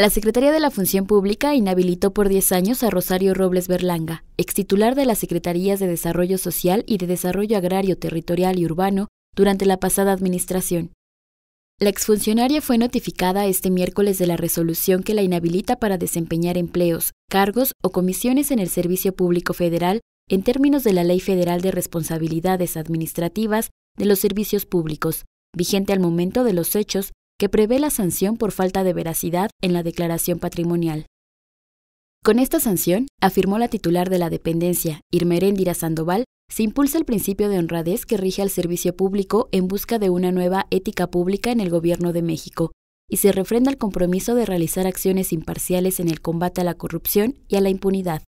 La Secretaría de la Función Pública inhabilitó por 10 años a Rosario Robles Berlanga, extitular de las Secretarías de Desarrollo Social y de Desarrollo Agrario Territorial y Urbano durante la pasada administración. La exfuncionaria fue notificada este miércoles de la resolución que la inhabilita para desempeñar empleos, cargos o comisiones en el Servicio Público Federal en términos de la Ley Federal de Responsabilidades Administrativas de los Servicios Públicos, vigente al momento de los hechos que prevé la sanción por falta de veracidad en la declaración patrimonial. Con esta sanción, afirmó la titular de la dependencia, Irmeréndira Sandoval, se impulsa el principio de honradez que rige al servicio público en busca de una nueva ética pública en el Gobierno de México, y se refrenda el compromiso de realizar acciones imparciales en el combate a la corrupción y a la impunidad.